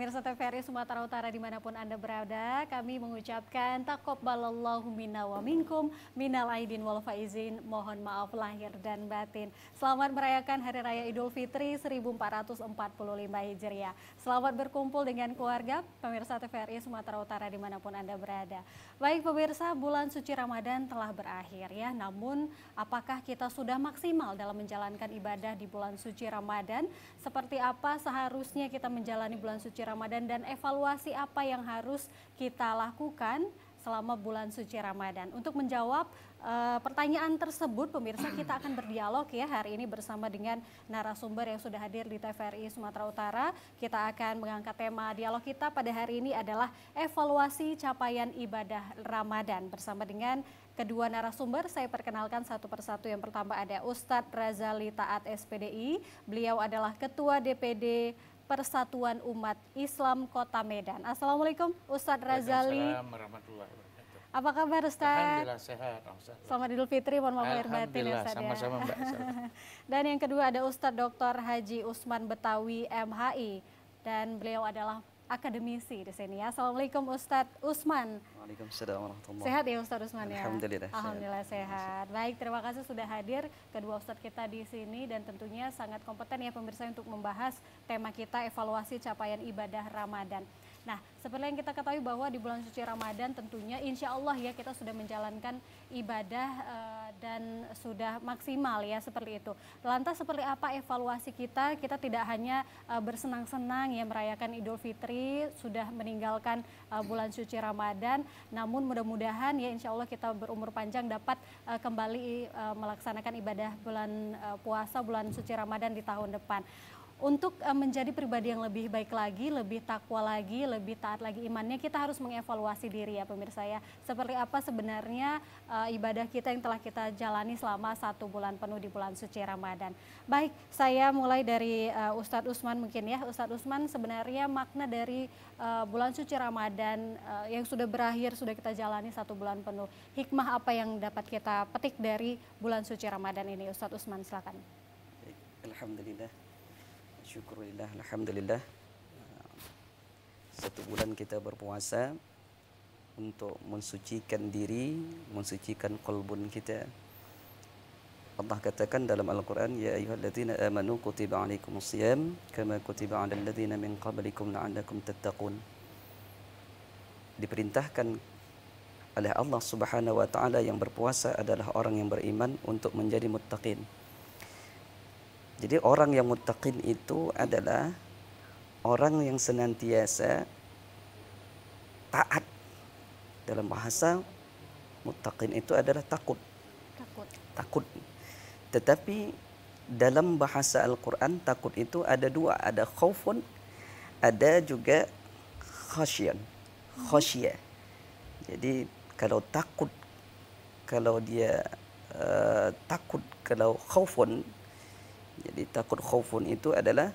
Pemirsa TVRI Sumatera Utara dimanapun Anda berada, kami mengucapkan balallahu minna wa minkum, minal aidin wal faizin, mohon maaf lahir dan batin. Selamat merayakan Hari Raya Idul Fitri 1445 Hijriah. Selamat berkumpul dengan keluarga, pemirsa TVRI Sumatera Utara dimanapun Anda berada. Baik pemirsa, bulan suci Ramadan telah berakhir ya, namun apakah kita sudah maksimal dalam menjalankan ibadah di bulan suci Ramadan? Seperti apa seharusnya kita menjalani bulan suci Ramadan? Ramadan dan evaluasi apa yang harus kita lakukan selama bulan suci Ramadan. Untuk menjawab uh, pertanyaan tersebut, pemirsa kita akan berdialog ya hari ini bersama dengan narasumber yang sudah hadir di TVRI Sumatera Utara. Kita akan mengangkat tema dialog kita pada hari ini adalah evaluasi capaian ibadah Ramadan bersama dengan kedua narasumber saya perkenalkan satu persatu. Yang pertama ada Ustadz Razali Taat SPDI. Beliau adalah Ketua DPD Persatuan Umat Islam Kota Medan. Assalamualaikum Ustadz Razali. apa kabar Ustaz? Alhamdulillah sehat Ustaz. Selamat Idul Fitri, mohon maaf lahir batin ya Ustaz. Ya. Sama-sama Mbak. Dan yang kedua ada Ustaz Dr. Haji Usman Betawi MHI dan beliau adalah akademisi di sini ya. Assalamualaikum Ustaz Usman. Waalaikumsalam warahmatullahi Sehat ya Ustaz Usman ya? Alhamdulillah. Alhamdulillah sehat. sehat. Baik, terima kasih sudah hadir kedua Ustaz kita di sini dan tentunya sangat kompeten ya pemirsa untuk membahas tema kita evaluasi capaian ibadah Ramadan. Nah, seperti yang kita ketahui bahwa di bulan suci Ramadan tentunya insya Allah ya kita sudah menjalankan ibadah e, dan sudah maksimal ya seperti itu. Lantas seperti apa evaluasi kita? Kita tidak hanya e, bersenang-senang ya merayakan Idul Fitri, sudah meninggalkan e, bulan suci Ramadan, namun mudah-mudahan ya insya Allah kita berumur panjang dapat e, kembali e, melaksanakan ibadah bulan e, puasa, bulan suci Ramadan di tahun depan untuk eh, menjadi pribadi yang lebih baik lagi, lebih takwa lagi, lebih taat lagi imannya, kita harus mengevaluasi diri ya pemirsa ya. Seperti apa sebenarnya uh, ibadah kita yang telah kita jalani selama satu bulan penuh di bulan suci Ramadan. Baik, saya mulai dari uh, Ustadz Usman mungkin ya. Ustadz Usman sebenarnya makna dari uh, bulan suci Ramadan uh, yang sudah berakhir, sudah kita jalani satu bulan penuh. Hikmah apa yang dapat kita petik dari bulan suci Ramadan ini? Ustadz Usman silakan. Alhamdulillah Syukurillah, Alhamdulillah Satu bulan kita berpuasa Untuk mensucikan diri Mensucikan kalbun kita Allah katakan dalam Al-Quran Ya ayuhalladzina amanu kutiba alaikum siyam Kama kutiba ala alladzina min qablikum la'allakum tattaqun Diperintahkan oleh Allah subhanahu wa ta'ala Yang berpuasa adalah orang yang beriman Untuk menjadi muttaqin Jadi orang yang mutakin itu adalah orang yang senantiasa taat. Dalam bahasa mutakin itu adalah takut. Takut. Takut. Tetapi dalam bahasa Al-Qur'an takut itu ada dua, ada khawfun, ada juga khasyan. Mhm. Khasyah. Jadi kalau takut kalau dia uh, takut kalau khawfun. Jadi takut khaufun itu adalah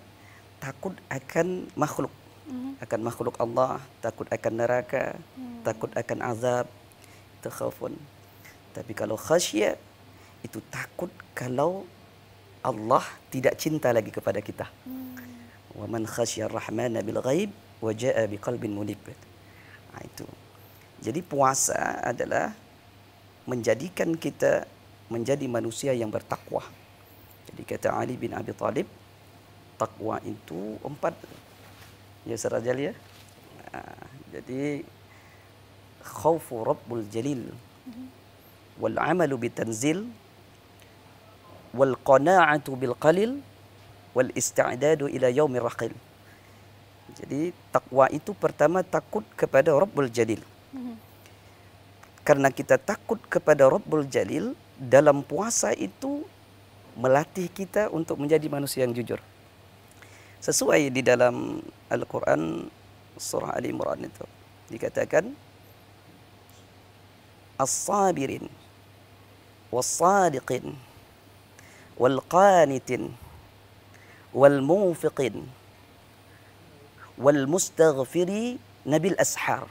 takut akan makhluk. Mm-hmm. Akan makhluk Allah, takut akan neraka, mm-hmm. takut akan azab. Itu khaufun. Tapi kalau khasyiat, itu takut kalau Allah tidak cinta lagi kepada kita. Hmm. Wa man khasyar rahmana bil ghaib wa ja'a bi qalbin munib. Ah, itu. Jadi puasa adalah menjadikan kita menjadi manusia yang bertakwa. Jadi kata Ali bin Abi Talib, takwa itu empat. Ya Sarah Jali ya. Ha, jadi, khawfu Rabbul Jalil. wal-amal Wal'amal bitanzil. Wal'qana'atu wal Wal'istadadu ila yawmir raqil. Jadi takwa itu pertama takut kepada Rabbul Jalil. Mm-hmm. Karena kita takut kepada Rabbul Jalil dalam puasa itu melatih kita untuk menjadi manusia yang jujur. Sesuai di dalam Al-Quran surah Ali Imran itu dikatakan As-sabirin was-sadiqin wal-qanitin wal-munfiqin wal-mustaghfiri nabil ashar.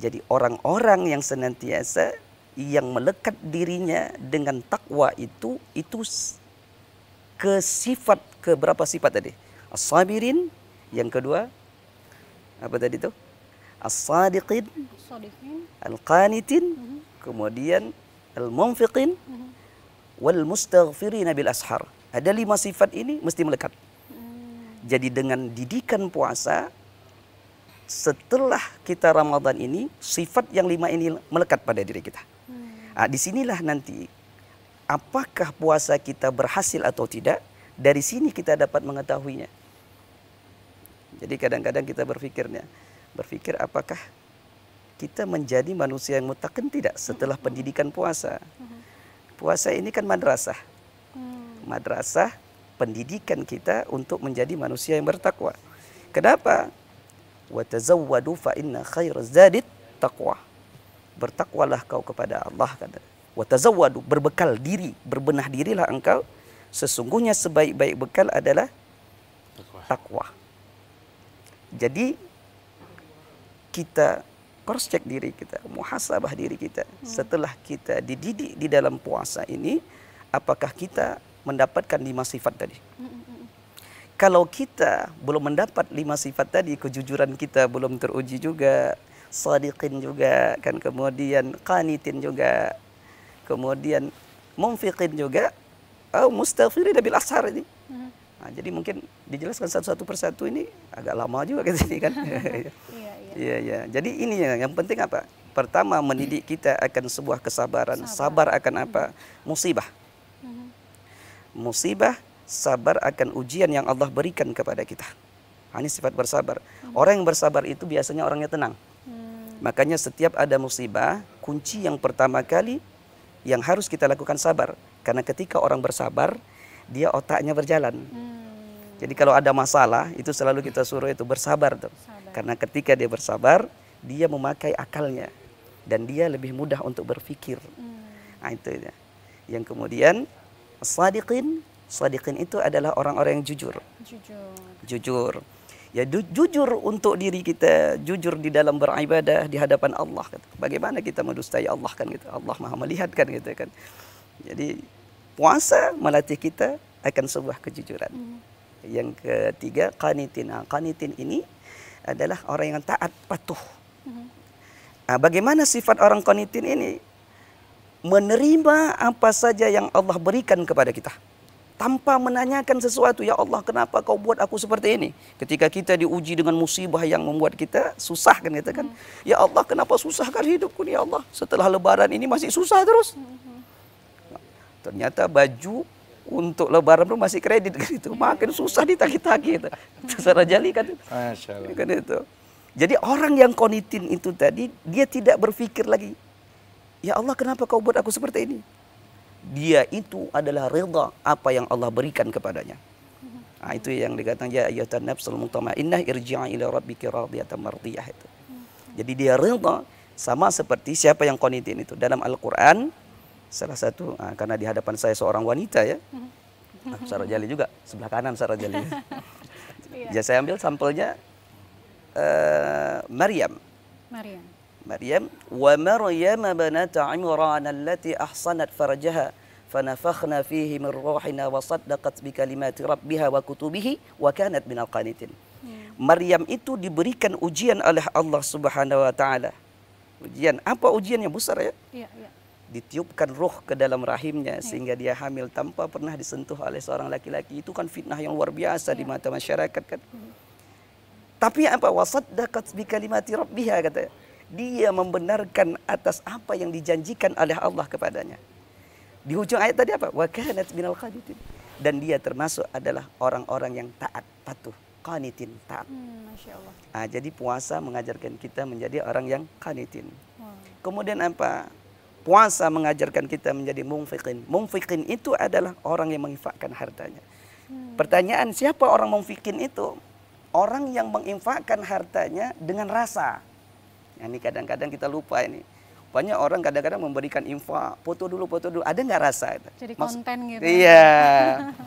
Jadi orang-orang yang senantiasa yang melekat dirinya dengan takwa itu itu ke sifat ke berapa sifat tadi? As-sabirin, yang kedua apa tadi itu? As-sadiqin, al-qanitin, mhm. kemudian al-munfiqin mhm. wal mustaghfirin bil ashar. Ada lima sifat ini mesti melekat. Hmm. Jadi dengan didikan puasa setelah kita Ramadan ini sifat yang lima ini melekat pada diri kita. Nah, disinilah nanti apakah puasa kita berhasil atau tidak, dari sini kita dapat mengetahuinya. Jadi kadang-kadang kita berfikirnya berfikir apakah kita menjadi manusia yang mutakin tidak setelah mm-hmm. pendidikan puasa. Mm-hmm. Puasa ini kan madrasah. Mm. Madrasah pendidikan kita untuk menjadi manusia yang bertakwa. Kenapa? Wa tazawwadu fa inna khairaz zadit taqwa bertakwalah kau kepada Allah kata. watazawadu berbekal diri, berbenah dirilah engkau. Sesungguhnya sebaik-baik bekal adalah takwa. Jadi kita cross check diri kita, muhasabah diri kita. Hmm. Setelah kita dididik di dalam puasa ini, apakah kita mendapatkan lima sifat tadi? Hmm, hmm, kalau kita belum mendapat lima sifat tadi, kejujuran kita belum teruji juga, sadiqin juga kan kemudian qanitin juga kemudian munfiqin juga atau oh, mustaghfirin bil ashar ini hmm. nah, jadi mungkin dijelaskan satu-satu persatu ini agak lama juga ke sini kan iya, iya. iya iya jadi ini yang penting apa pertama mendidik kita akan sebuah kesabaran sabar, sabar akan hmm. apa musibah hmm. musibah sabar akan ujian yang Allah berikan kepada kita Hanya nah, ini sifat bersabar orang yang bersabar itu biasanya orangnya tenang Makanya setiap ada musibah, kunci yang pertama kali yang harus kita lakukan sabar. Karena ketika orang bersabar, dia otaknya berjalan. Hmm. Jadi kalau ada masalah, itu selalu kita suruh itu bersabar tuh. Sabar. Karena ketika dia bersabar, dia memakai akalnya dan dia lebih mudah untuk berpikir. Hmm. Nah, itu ya. Yang kemudian sadiqin, sadiqin itu adalah orang-orang yang jujur. Jujur. Jujur. ya du, jujur untuk diri kita jujur di dalam beribadah di hadapan Allah kata. bagaimana kita mendustai Allah kan kita? Allah Maha melihat kan kita kan jadi puasa melatih kita akan sebuah kejujuran hmm. yang ketiga qanitin qanitin ini adalah orang yang taat patuh hmm. nah, bagaimana sifat orang qanitin ini menerima apa saja yang Allah berikan kepada kita tanpa menanyakan sesuatu, ya Allah kenapa kau buat aku seperti ini? Ketika kita diuji dengan musibah yang membuat kita susah kan kita kan, hmm. ya Allah kenapa susah kali hidupku ya Allah? Setelah lebaran ini masih susah terus. Hmm, hmm. ternyata baju untuk lebaran pun masih kredit kan itu, makin susah ditagih-tagih itu. Secara jali kan. Masya Kan itu. Jadi orang yang konitin itu tadi, dia tidak berpikir lagi, ya Allah kenapa kau buat aku seperti ini? dia itu adalah rida apa yang Allah berikan kepadanya. Nah, itu yang dikatakan ya ayatan nafsul mutmainnah irji'a ila rabbika radiyatan mardiyah itu. Jadi dia rida sama seperti siapa yang qanitin itu dalam Al-Qur'an salah satu nah, karena di hadapan saya seorang wanita ya. Nah, Sarah Jali juga sebelah kanan Sarah Jali. ya saya ambil sampelnya uh, Maryam. Maryam. Maryam wa Maryam binti Imran allati ahsanat farjaha fanafakhna fihi min ruhina wa saddaqat bi kalimati rabbiha wa kutubihi wa kanat min alqanitin. Ya. Maryam itu diberikan ujian oleh Allah Subhanahu wa taala. Ujian apa ujian yang besar ya? Iya, iya. Ditiupkan ruh ke dalam rahimnya ya. sehingga dia hamil tanpa pernah disentuh oleh seorang laki-laki. Itu kan fitnah yang luar biasa di ya. mata masyarakat kan. Hmm. Tapi apa dakat bi kalimati rabbiha katanya dia membenarkan atas apa yang dijanjikan oleh Allah kepadanya. Di ujung ayat tadi apa? Wa kanat minal qanitin. Dan dia termasuk adalah orang-orang yang taat, patuh. Qanitin, taat. Hmm, Nah, jadi puasa mengajarkan kita menjadi orang yang qanitin. Kemudian apa? Puasa mengajarkan kita menjadi mungfikin. Mungfikin itu adalah orang yang menginfakkan hartanya. Hmm. Pertanyaan siapa orang mungfikin itu? Orang yang menginfakkan hartanya dengan rasa Nah, ini kadang-kadang kita lupa ini. Banyak orang kadang-kadang memberikan info, foto dulu, foto dulu. Ada nggak rasa? Itu? Jadi Mas, konten gitu. Iya.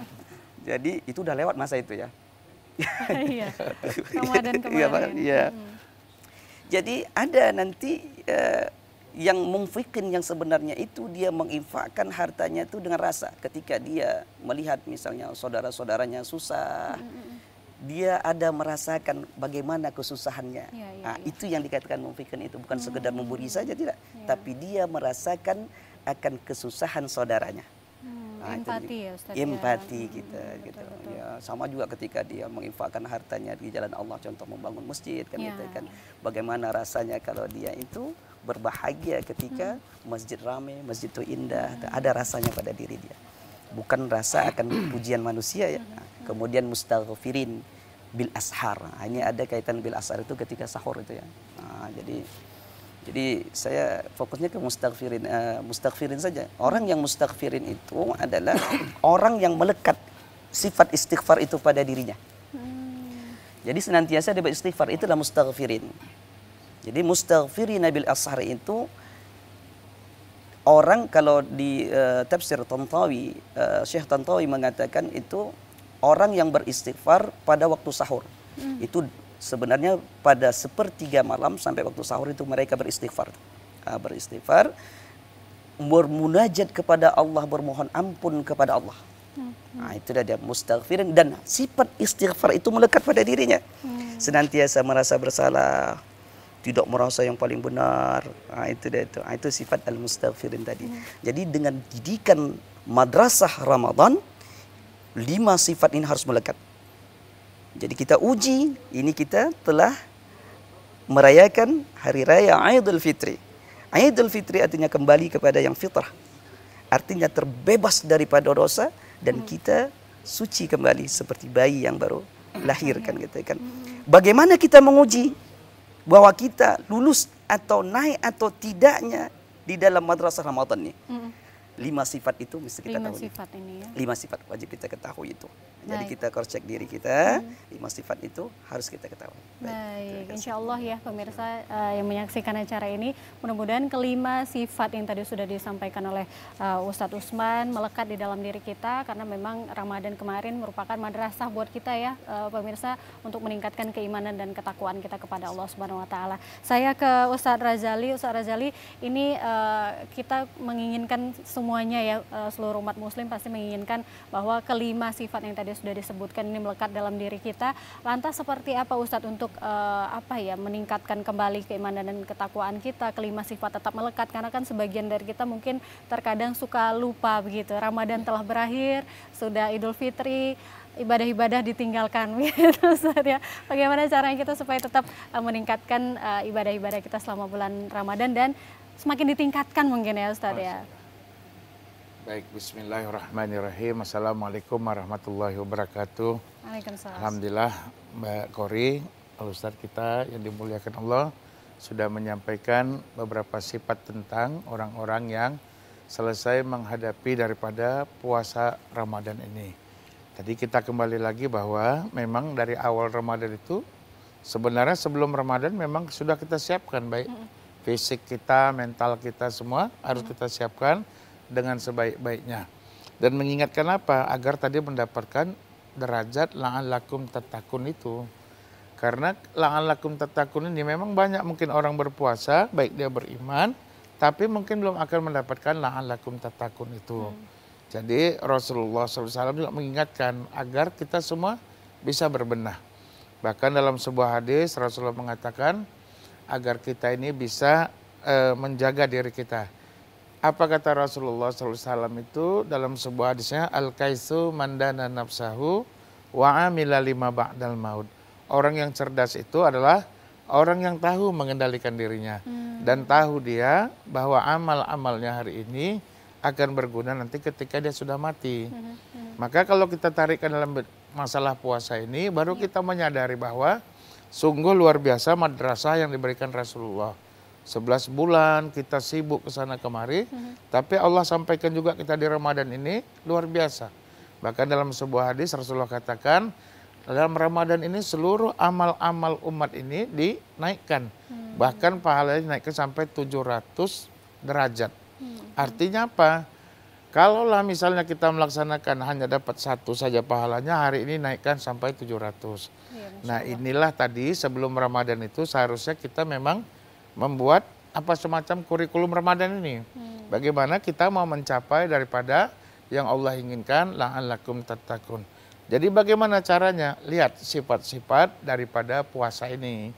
Jadi itu udah lewat masa itu ya. iya. Ramadan iya, kemarin. Iya. Hmm. Jadi ada nanti eh, yang memfikin yang sebenarnya itu dia menginfakkan hartanya itu dengan rasa ketika dia melihat misalnya saudara-saudaranya susah. Hmm, hmm, dia ada merasakan bagaimana kesusahannya. Ya, ya, nah, ya. Itu yang dikatakan memfikirkan itu bukan hmm. sekedar memburi saja tidak, ya. tapi dia merasakan akan kesusahan saudaranya. Hmm, nah, empati ya Ustaz. Ya. Empati ya. kita hmm, gitu. Betul, Ya, sama juga ketika dia menginfakkan hartanya di jalan Allah contoh membangun masjid kan ya. gitu kan. Bagaimana rasanya kalau dia itu berbahagia ketika hmm. masjid ramai, masjid itu indah, hmm. ada rasanya pada diri dia. Bukan rasa akan pujian manusia ya. Hmm. Nah, Kemudian mustaghfirin bil ashar. Hanya nah, ada kaitan bil ashar itu ketika sahur itu ya. Nah, jadi jadi saya fokusnya ke mustaghfirin uh, mustaghfirin saja. Orang yang mustaghfirin itu adalah orang yang melekat sifat istighfar itu pada dirinya. Hmm. Jadi senantiasa dia beristighfar itulah mustaghfirin. Jadi mustaghfirin Nabil ashar itu orang kalau di uh, tafsir Tantawi, uh, eh, Syekh Tantawi mengatakan itu orang yang beristighfar pada waktu sahur. Hmm. Itu sebenarnya pada sepertiga malam sampai waktu sahur itu mereka beristighfar. Nah, beristighfar, bermunajat kepada Allah, bermohon ampun kepada Allah. Hmm. Nah, itu dia mustaghfirin dan sifat istighfar itu melekat pada dirinya. Hmm. Senantiasa merasa bersalah, tidak merasa yang paling benar. Nah, itu dia itu. Nah, itu sifat al-mustaghfirin tadi. Hmm. Jadi dengan didikan madrasah Ramadan, lima sifat ini harus melekat. Jadi kita uji, ini kita telah merayakan hari raya Aidul Fitri. Aidul Fitri artinya kembali kepada yang fitrah. Artinya terbebas daripada dosa dan hmm. kita suci kembali seperti bayi yang baru lahir kan gitu kan. Bagaimana kita menguji bahwa kita lulus atau naik atau tidaknya di dalam madrasah Ramadan ini? Hmm lima sifat itu mesti kita lima tahu. Lima sifat ini ya. Lima sifat wajib kita ketahui itu. Baik. Jadi kita cross check diri kita, hmm. lima sifat itu harus kita ketahui. Baik, Baik. insya Allah ya pemirsa uh, yang menyaksikan acara ini, mudah-mudahan kelima sifat yang tadi sudah disampaikan oleh uh, Ustadz Usman melekat di dalam diri kita karena memang Ramadan kemarin merupakan madrasah buat kita ya uh, pemirsa untuk meningkatkan keimanan dan ketakuan kita kepada Allah Subhanahu Wa Taala. Saya ke Ustadz Razali, Ustadz Razali ini uh, kita menginginkan semuanya ya eh, seluruh umat muslim pasti menginginkan bahwa kelima sifat yang tadi sudah disebutkan ini melekat dalam diri kita. Lantas seperti apa Ustadz untuk uh, apa ya meningkatkan kembali keimanan dan ketakwaan kita, kelima sifat tetap melekat karena kan sebagian dari kita mungkin terkadang suka lupa begitu. Ramadan telah berakhir, sudah Idul Fitri, ibadah-ibadah ditinggalkan gitu Ustaz ya. Bagaimana caranya kita supaya tetap eh, meningkatkan ibadah-ibadah kita selama bulan Ramadan dan semakin ditingkatkan mungkin ya Ustadz ya. Baik, bismillahirrahmanirrahim. Assalamualaikum warahmatullahi wabarakatuh. Waalaikumsalam. Alhamdulillah Mbak Kori, Ustadz kita yang dimuliakan Allah sudah menyampaikan beberapa sifat tentang orang-orang yang selesai menghadapi daripada puasa Ramadan ini. Tadi kita kembali lagi bahwa memang dari awal Ramadan itu sebenarnya sebelum Ramadan memang sudah kita siapkan baik fisik kita, mental kita semua harus kita siapkan dengan sebaik-baiknya. Dan mengingatkan apa? Agar tadi mendapatkan derajat lakum tatakun itu. Karena lakum tatakun ini memang banyak mungkin orang berpuasa, baik dia beriman, tapi mungkin belum akan mendapatkan lakum tatakun itu. Hmm. Jadi Rasulullah SAW juga mengingatkan agar kita semua bisa berbenah. Bahkan dalam sebuah hadis Rasulullah mengatakan agar kita ini bisa e, menjaga diri kita apa kata Rasulullah SAW itu dalam sebuah hadisnya al-kaisu mandana nafsahu wa amila lima ba'dal maut. Orang yang cerdas itu adalah orang yang tahu mengendalikan dirinya hmm. dan tahu dia bahwa amal-amalnya hari ini akan berguna nanti ketika dia sudah mati. Hmm. Hmm. Maka kalau kita tarikkan dalam masalah puasa ini baru ya. kita menyadari bahwa sungguh luar biasa madrasah yang diberikan Rasulullah. 11 bulan kita sibuk ke sana kemari, hmm. tapi Allah sampaikan juga kita di Ramadan ini luar biasa. Bahkan dalam sebuah hadis Rasulullah katakan dalam Ramadan ini seluruh amal-amal umat ini dinaikkan. Hmm. Bahkan pahalanya dinaikkan sampai 700 derajat. Hmm. Artinya apa? Kalaulah misalnya kita melaksanakan hanya dapat satu saja pahalanya, hari ini naikkan sampai 700. Ya, nah inilah tadi sebelum Ramadan itu seharusnya kita memang membuat apa semacam kurikulum Ramadan ini. Hmm. Bagaimana kita mau mencapai daripada yang Allah inginkan la'allakum tattaqun. Jadi bagaimana caranya? Lihat sifat-sifat daripada puasa ini.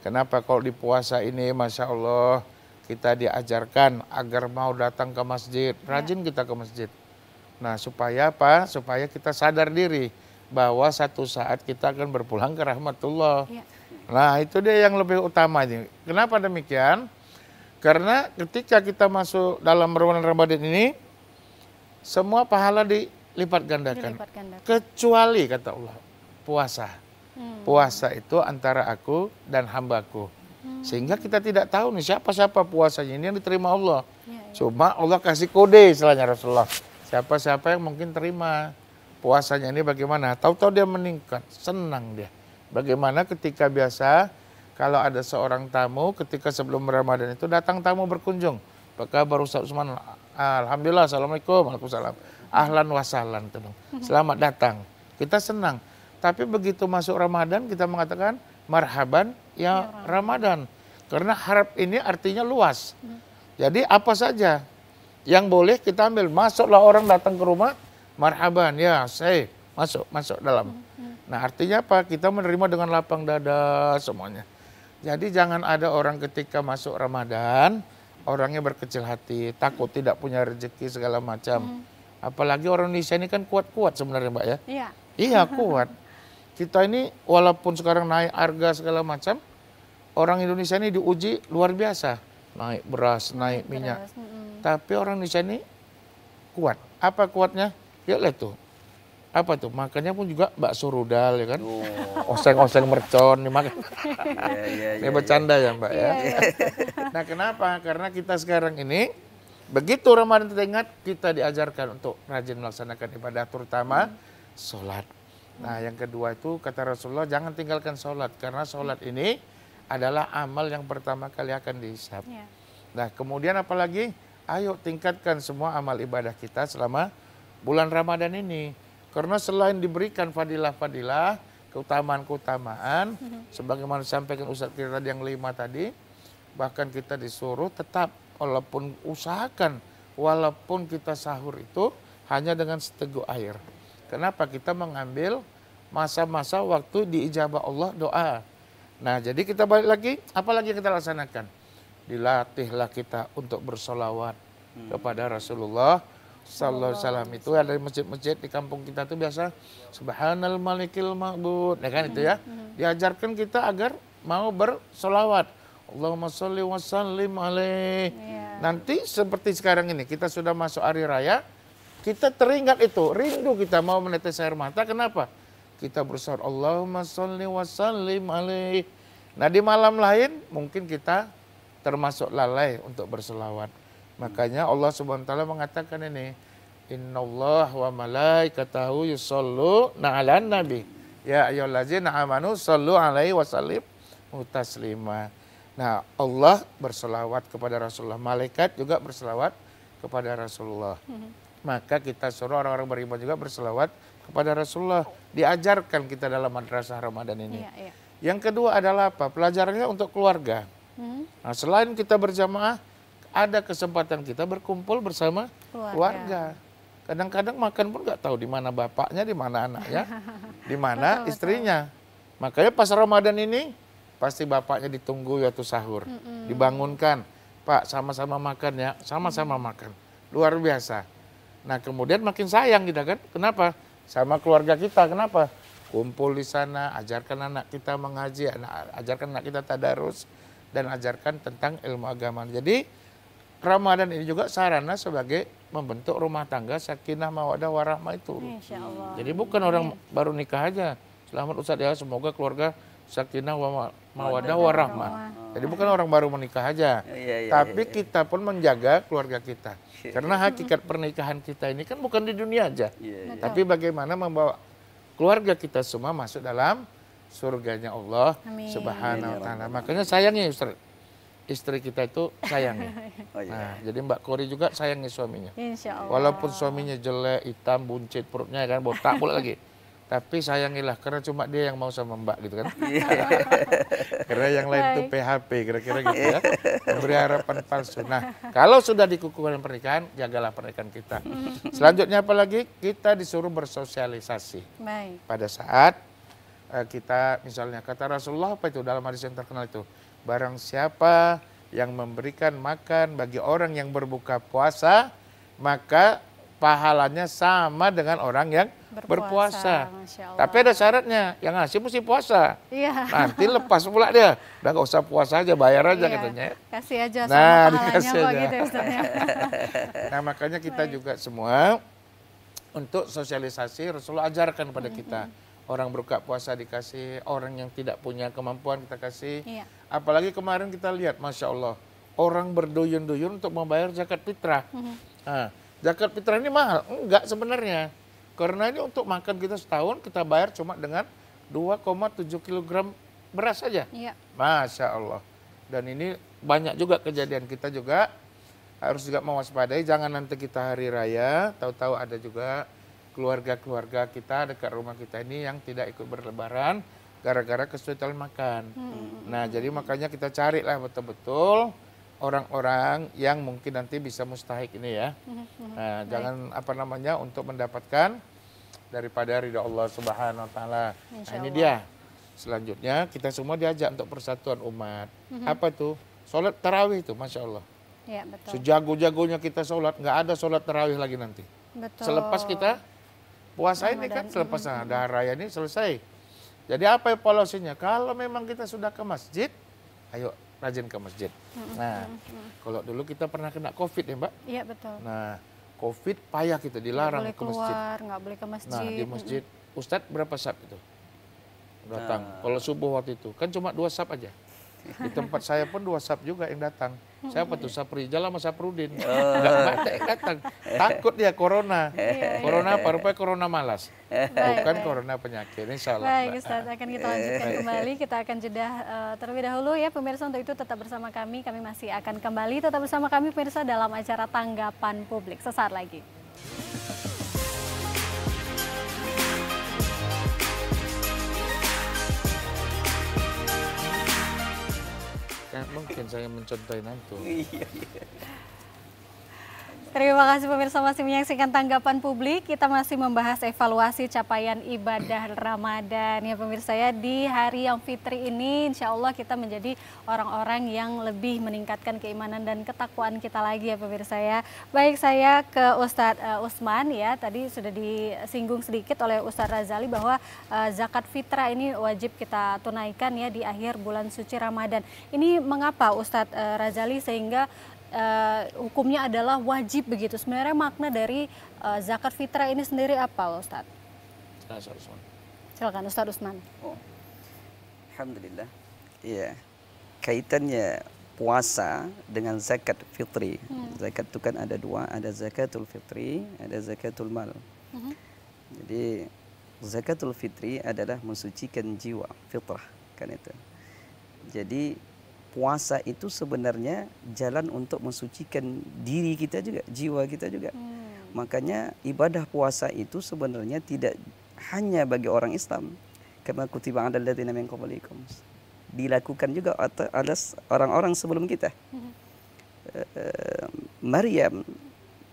Kenapa kalau di puasa ini Masya Allah kita diajarkan agar mau datang ke masjid. Ya. Rajin ya. kita ke masjid. Nah supaya apa? Supaya kita sadar diri bahwa satu saat kita akan berpulang ke rahmatullah. Ya Nah, itu dia yang lebih utama. ini Kenapa demikian? Karena ketika kita masuk dalam permohonan Ramadan ini, semua pahala dilipat gandakan. Dilipat gandakan. Kecuali kata Allah, puasa. Hmm. Puasa itu antara aku dan hambaku. Hmm. Sehingga kita tidak tahu nih siapa-siapa puasanya ini yang diterima Allah. Ya, ya. Cuma Allah kasih kode istilahnya Rasulullah. Siapa-siapa yang mungkin terima puasanya ini bagaimana. Tahu-tahu dia meningkat, senang dia. Bagaimana ketika biasa kalau ada seorang tamu ketika sebelum Ramadan itu datang tamu berkunjung. Maka baru Ustaz Usman, Alhamdulillah, Assalamualaikum, Waalaikumsalam. Ahlan wasahlan, teman. Mm-hmm. Selamat datang. Kita senang. Tapi begitu masuk Ramadan kita mengatakan marhaban ya, ya Ramadan. Karena harap ini artinya luas. Mm-hmm. Jadi apa saja yang boleh kita ambil. Masuklah orang datang ke rumah, marhaban ya, saya masuk, masuk dalam. Mm-hmm. Nah artinya apa? Kita menerima dengan lapang dada semuanya. Jadi jangan ada orang ketika masuk Ramadan, orangnya berkecil hati, takut tidak punya rezeki segala macam. Hmm. Apalagi orang Indonesia ini kan kuat-kuat sebenarnya Mbak ya. Iya. Iya kuat. Kita ini walaupun sekarang naik harga segala macam, orang Indonesia ini diuji luar biasa. Naik beras, naik, naik minyak. Hmm. Tapi orang Indonesia ini kuat. Apa kuatnya? yuk ya, lihat tuh apa tuh makannya pun juga bakso rudal ya kan oh. oseng-oseng mercon nih makan iya, iya, ini iya, bercanda ya mbak yeah, ya yeah. nah kenapa karena kita sekarang ini begitu Ramadan teringat kita diajarkan untuk rajin melaksanakan ibadah terutama hmm. sholat nah yang kedua itu kata Rasulullah jangan tinggalkan sholat karena sholat hmm. ini adalah amal yang pertama kali akan dihisap yeah. nah kemudian apalagi ayo tingkatkan semua amal ibadah kita selama bulan Ramadan ini karena selain diberikan fadilah-fadilah, keutamaan-keutamaan, mm-hmm. sebagaimana disampaikan Ustadz kita tadi yang lima tadi, bahkan kita disuruh tetap, walaupun usahakan, walaupun kita sahur itu hanya dengan seteguk air. Kenapa kita mengambil masa-masa waktu diijabah Allah doa? Nah, jadi kita balik lagi, apalagi kita laksanakan? Dilatihlah kita untuk bersolawat hmm. kepada Rasulullah Sallallahu Alaihi Wasallam itu ada di masjid-masjid di kampung kita tuh biasa Subhanal Malikil Ma'bud, ya kan itu ya. Hmm, hmm. Diajarkan kita agar mau bersolawat. Allahumma sholli wa sallim alaih. Iya. Nanti seperti sekarang ini kita sudah masuk hari raya, kita teringat itu, rindu kita mau menetes air mata. Kenapa? Kita bersolat Allahumma sholli wa sallim alaih. Nah di malam lain mungkin kita termasuk lalai untuk bersolawat. Makanya Allah SWT mengatakan ini, Inna Allah wa malaikatahu yusallu na'alan nabi. Ya ayyuhallazina amanu sallu alaihi wasallim mutaslima. Nah, Allah berselawat kepada Rasulullah, malaikat juga berselawat kepada Rasulullah. Mm-hmm. Maka kita suruh orang-orang beriman juga berselawat kepada Rasulullah. Diajarkan kita dalam madrasah Ramadan ini. Ya, ya. Yang kedua adalah apa? Pelajarannya untuk keluarga. Mm-hmm. Nah, selain kita berjamaah, ada kesempatan kita berkumpul bersama keluarga. Kadang-kadang makan pun nggak tahu di mana bapaknya, di mana anaknya, di mana istrinya. Makanya pas Ramadan ini pasti bapaknya ditunggu waktu sahur, mm -mm. dibangunkan, Pak sama-sama makan ya, sama-sama mm. makan. Luar biasa. Nah kemudian makin sayang kita kan, kenapa? Sama keluarga kita, kenapa? Kumpul di sana, ajarkan anak kita mengaji, ajarkan anak kita tadarus, dan ajarkan tentang ilmu agama. Jadi Ramadan ini juga sarana sebagai membentuk rumah tangga sakinah mawadah warahmah itu. Jadi bukan orang Amin. Iya. baru nikah aja. Selamat Ustaz ya, semoga keluarga sakinah mawadah warahmah. Jadi bukan orang baru menikah aja. Ya, ya, tapi ya, kita pun menjaga keluarga kita. Iya. Karena hakikat pernikahan kita ini kan bukan di dunia aja. Tapi bagaimana membawa keluarga kita semua masuk dalam surganya Allah Amin. Subhanahu wa ya taala. Makanya sayangnya Ustaz istri kita itu sayangnya. Oh, iya. nah, jadi Mbak Kori juga sayangi suaminya. Insya Allah. Walaupun suaminya jelek, hitam, buncit, perutnya kan botak pula lagi. Tapi sayangilah karena cuma dia yang mau sama Mbak gitu kan. Iya. karena yang lain itu PHP kira-kira gitu ya. Beri harapan palsu. Nah, kalau sudah dikukuhkan pernikahan, jagalah pernikahan kita. Selanjutnya apa lagi? Kita disuruh bersosialisasi. Pada saat eh, kita misalnya kata Rasulullah apa itu dalam hadis yang terkenal itu? Barang siapa yang memberikan makan bagi orang yang berbuka puasa, maka pahalanya sama dengan orang yang berpuasa. berpuasa. Tapi ada syaratnya, yang ngasih mesti puasa. Iya. Nanti lepas pula dia, udah gak usah puasa aja, bayar aja iya. katanya. Ya. Kasih aja nah, sama nah, aja. Gitu, ya, ya. nah makanya kita Baik. juga semua untuk sosialisasi Rasulullah ajarkan pada kita. Mm -hmm orang berbuka puasa dikasih, orang yang tidak punya kemampuan kita kasih. Iya. Apalagi kemarin kita lihat, masya Allah, orang berduyun-duyun untuk membayar zakat fitrah. Mm-hmm. Nah, zakat fitrah ini mahal, enggak sebenarnya. Karena ini untuk makan kita setahun kita bayar cuma dengan 2,7 kg beras saja. Iya. Masya Allah. Dan ini banyak juga kejadian kita juga harus juga mewaspadai jangan nanti kita hari raya tahu-tahu ada juga keluarga-keluarga kita dekat rumah kita ini yang tidak ikut berlebaran gara-gara kesulitan makan. Hmm. Nah, jadi makanya kita carilah betul-betul orang-orang yang mungkin nanti bisa mustahik ini ya. Mm-hmm. Nah, Baik. jangan apa namanya untuk mendapatkan daripada ridha Allah Subhanahu wa taala. Nah, ini dia. Selanjutnya kita semua diajak untuk persatuan umat. Hmm. Apa tuh? Salat tarawih itu, Masya Allah. Ya, Sejago-jagonya kita sholat, nggak ada sholat tarawih lagi nanti. Betul. Selepas kita Puasa ini kan selepas ada raya ini selesai. Jadi apa evaluasinya? Ya kalau memang kita sudah ke masjid, ayo rajin ke masjid. nah, kalau dulu kita pernah kena COVID ya Mbak? Iya betul. Nah, COVID payah kita dilarang gak boleh ke masjid. keluar, nggak boleh ke nah, masjid. Nah, di masjid, Ustadz berapa sab itu? Datang. Nah. Kalau subuh waktu itu, kan cuma dua sab aja. Di tempat saya pun dua sap juga yang datang. Siapa tuh jalan sama Saprudin. Oh. Gak yang datang. Takut dia corona. Eh. corona apa? Rupanya corona malas. Baik, Bukan baik. corona penyakit. Ini salah. Baik Ustaz, akan kita lanjutkan eh. kembali. Kita akan jeda uh, terlebih dahulu ya pemirsa. Untuk itu tetap bersama kami. Kami masih akan kembali. Tetap bersama kami pemirsa dalam acara Tanggapan Publik. Sesaat lagi. kan mungkin saya mencontohin itu iya. iya. Terima kasih pemirsa masih menyaksikan tanggapan publik. Kita masih membahas evaluasi capaian ibadah Ramadan ya pemirsa ya di hari yang fitri ini insya Allah kita menjadi orang-orang yang lebih meningkatkan keimanan dan ketakwaan kita lagi ya pemirsa ya. Baik saya ke Ustadz uh, Usman ya tadi sudah disinggung sedikit oleh Ustadz Razali bahwa uh, zakat fitrah ini wajib kita tunaikan ya di akhir bulan suci Ramadan. Ini mengapa Ustadz uh, Razali sehingga uh, hukumnya adalah wajib begitu. Sebenarnya makna dari uh, zakat fitrah ini sendiri apa, Ustaz? Silakan Ustaz Usman. Silakan Ustaz Usman. Oh. Alhamdulillah. Iya. Kaitannya puasa dengan zakat fitri. Hmm. Zakat itu kan ada dua, ada zakatul fitri, ada zakatul mal. Hmm. Jadi zakatul fitri adalah mensucikan jiwa, fitrah kan itu. Jadi puasa itu sebenarnya jalan untuk mensucikan diri kita juga, jiwa kita juga. Hmm. Makanya ibadah puasa itu sebenarnya tidak hanya bagi orang Islam. Karena kutiba adallatina min qablikum. Dilakukan juga atas orang-orang sebelum kita. Hmm. Uh, Maryam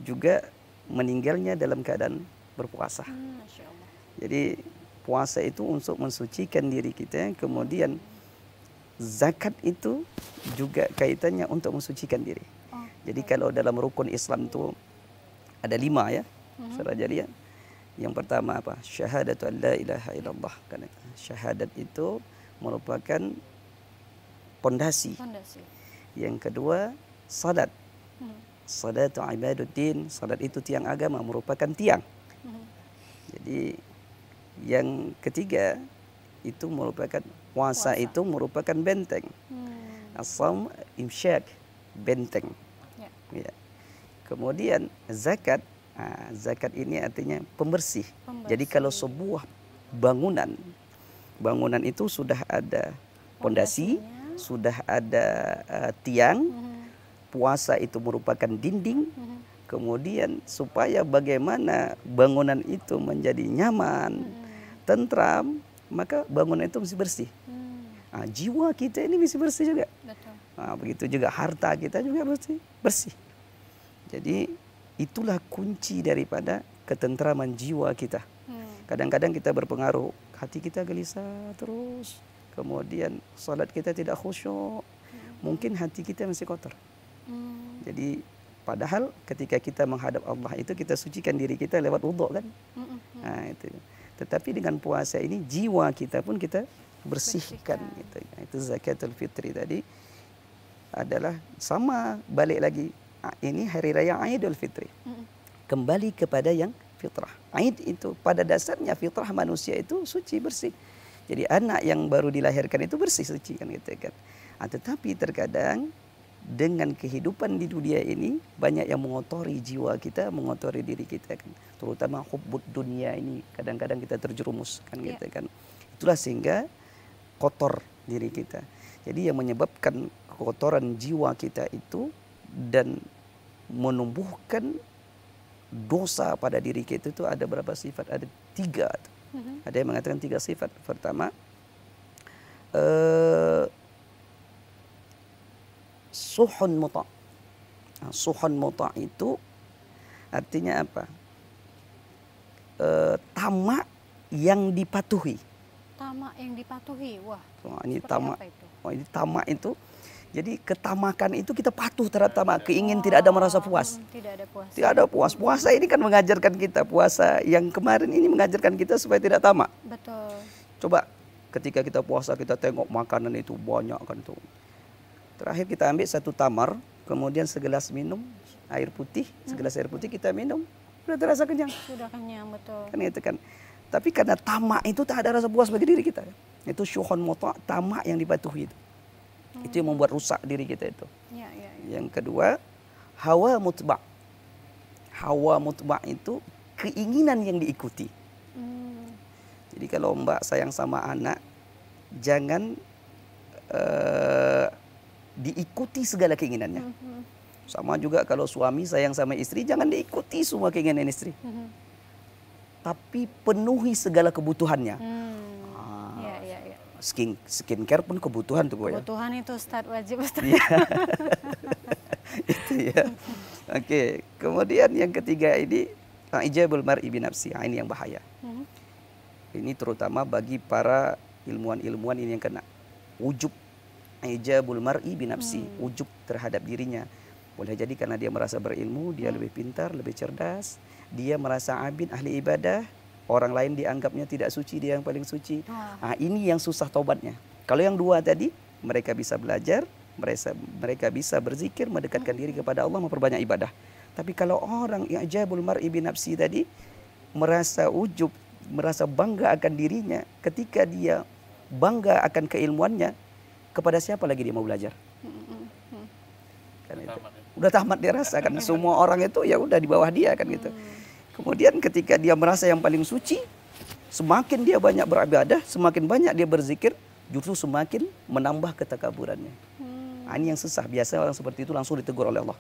juga meninggalnya dalam keadaan berpuasa. Hmm, Jadi puasa itu untuk mensucikan diri kita, kemudian hmm zakat itu juga kaitannya untuk mensucikan diri. Oh, jadi kalau dalam rukun Islam tu ada lima ya, hmm. secara ya. Yang pertama apa? Syahadat la ilaha illallah. Syahadat itu merupakan pondasi. Yang kedua, salat. Hmm. Salatu ibaduddin, salat itu tiang agama, merupakan tiang. Hmm. Jadi yang ketiga itu merupakan puasa, itu merupakan benteng. Hmm. Asam imsyak benteng. Ya. ya. Kemudian zakat, nah, zakat ini artinya pembersih. pembersih. Jadi kalau sebuah bangunan, bangunan itu sudah ada pondasi, sudah ada uh, tiang. Hmm. Puasa itu merupakan dinding. Hmm. Kemudian supaya bagaimana bangunan itu menjadi nyaman, hmm. tentram, maka bangunan itu mesti bersih. Ha, jiwa kita ini mesti bersih juga. Ha, begitu juga harta kita juga mesti bersih. Jadi itulah kunci daripada ketenteraman jiwa kita. Hmm. Kadang-kadang kita berpengaruh, hati kita gelisah terus. Kemudian salat kita tidak khusyuk. Hmm. Mungkin hati kita masih kotor. Hmm. Jadi padahal ketika kita menghadap Allah itu kita sucikan diri kita lewat wudhu kan. Nah, itu. Tetapi dengan puasa ini jiwa kita pun kita bersihkan gitu. Nah, itu zakatul fitri tadi adalah sama balik lagi ah, ini hari raya Aidul Fitri. Kembali kepada yang fitrah. Aid itu pada dasarnya fitrah manusia itu suci bersih. Jadi anak yang baru dilahirkan itu bersih suci kan gitu kan. Nah, tetapi terkadang dengan kehidupan di dunia ini banyak yang mengotori jiwa kita, mengotori diri kita kan. Terutama hubbud dunia ini kadang-kadang kita terjerumus kan yeah. gitu kan. Itulah sehingga kotor diri kita. Jadi yang menyebabkan kotoran jiwa kita itu dan menumbuhkan dosa pada diri kita itu ada berapa sifat? Ada tiga. Mm-hmm. Ada yang mengatakan tiga sifat. Pertama, uh, suhun muta. Nah, suhun muta itu artinya apa? E, tamak yang dipatuhi tamak yang dipatuhi. Wah. Wah, ini tamak. Itu? Oh, ini tamak itu jadi ketamakan itu kita patuh terhadap tamak, keingin oh, tidak ada merasa oh, puas. Tidak ada puas. Tidak ada puas. Puasa ini kan mengajarkan kita puasa yang kemarin ini mengajarkan kita supaya tidak tamak. Betul. Coba ketika kita puasa kita tengok makanan itu banyak kan tuh. Terakhir kita ambil satu tamar, kemudian segelas minum air putih, segelas air putih kita minum, sudah terasa kenyang. Sudah kenyang betul. Kan itu kan. Tapi karena tamak itu tak ada rasa puas bagi diri kita. Itu syuhon moto, tamak yang dipatuhi itu. Hmm. Itu yang membuat rusak diri kita itu. Ya, ya, ya. Yang kedua, hawa mutba. Hawa mutba itu keinginan yang diikuti. Hmm. Jadi kalau mbak sayang sama anak, jangan uh, diikuti segala keinginannya. Hmm, hmm. Sama juga kalau suami sayang sama istri, jangan diikuti semua keinginan istri. Hmm, hmm tapi penuhi segala kebutuhannya. Hmm. Ah, ya, ya, ya. Skin skincare pun kebutuhan tuh bu ya. Kebutuhan itu start wajib Ustaz. Iya. itu ya. Oke, okay. kemudian yang ketiga ini ijabul mar'i nafsi. Ah, ini yang bahaya. Hmm. Ini terutama bagi para ilmuwan-ilmuwan ini yang kena. Ujub ijabul mar'i nafsi, hmm. ujub terhadap dirinya. Boleh jadi karena dia merasa berilmu, dia hmm. lebih pintar, lebih cerdas, dia merasa abid, ahli ibadah, orang lain dianggapnya tidak suci, dia yang paling suci. Nah, ini yang susah taubatnya. Kalau yang dua tadi, mereka bisa belajar, mereka mereka bisa berzikir, mendekatkan hmm. diri kepada Allah, memperbanyak ibadah. Tapi kalau orang yang jabul mar'i binafsi tadi merasa ujub, merasa bangga akan dirinya, ketika dia bangga akan keilmuannya, kepada siapa lagi dia mau belajar? Hmm, karena itu udah tamat dia rasa kan semua orang itu ya udah di bawah dia kan gitu. Kemudian ketika dia merasa yang paling suci, semakin dia banyak beribadah, semakin banyak dia berzikir, justru semakin menambah ketakaburannya. Hmm. Ini yang susah. Biasanya orang seperti itu langsung ditegur oleh Allah.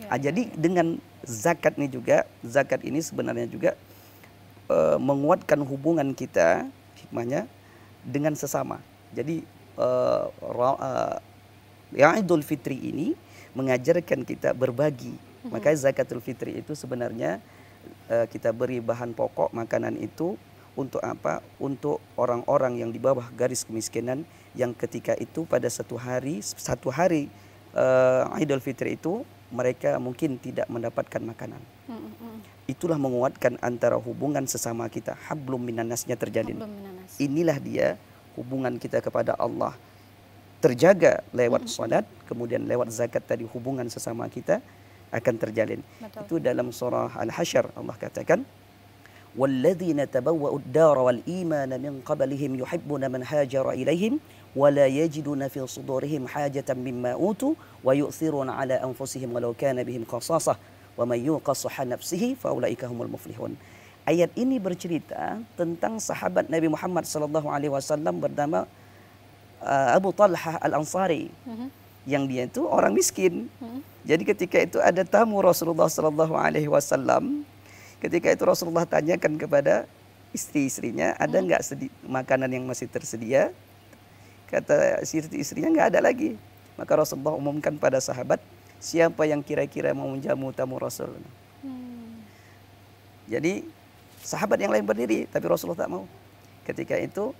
Ya, ah, jadi ya. dengan zakat ini juga, zakat ini sebenarnya juga e, menguatkan hubungan kita hikmahnya dengan sesama. Jadi e, ra, e, Idul Fitri ini mengajarkan kita berbagi. Maka zakatul fitri itu sebenarnya eh, kita beri bahan pokok makanan itu untuk apa? Untuk orang-orang yang di bawah garis kemiskinan yang ketika itu pada satu hari satu hari uh, Idul Fitri itu mereka mungkin tidak mendapatkan makanan. Itulah menguatkan antara hubungan sesama kita. Hablum minanasnya terjadi. Inilah dia hubungan kita kepada Allah. terjaga lewat hmm. solat kemudian lewat zakat tadi hubungan sesama kita akan terjalin. Betul. Itu dalam surah Al-Hasyr Allah katakan والذين تبوأوا الدار والإيمان من قبلهم يحبون من هاجر إليهم ولا يجدون في صدورهم حاجة مما أوتوا ويؤثرون على أنفسهم ولو كان بهم خصاصة ومن يوق صح نفسه فأولئك هم المفلحون Ayat ini bercerita tentang sahabat Nabi Muhammad sallallahu alaihi wasallam bernama uh, Abu Talha Al-Ansari. Uh-huh. Yang dia itu orang miskin. Uh-huh. Jadi ketika itu ada tamu Rasulullah sallallahu alaihi wasallam. Ketika itu Rasulullah tanyakan kepada istri-istrinya, ada mm-hmm. nggak sedi- makanan yang masih tersedia? Kata istri-istrinya nggak ada lagi. Maka Rasulullah umumkan pada sahabat, siapa yang kira-kira mau menjamu tamu Rasul? Hmm. Jadi sahabat yang lain berdiri, tapi Rasulullah tak mau. Ketika itu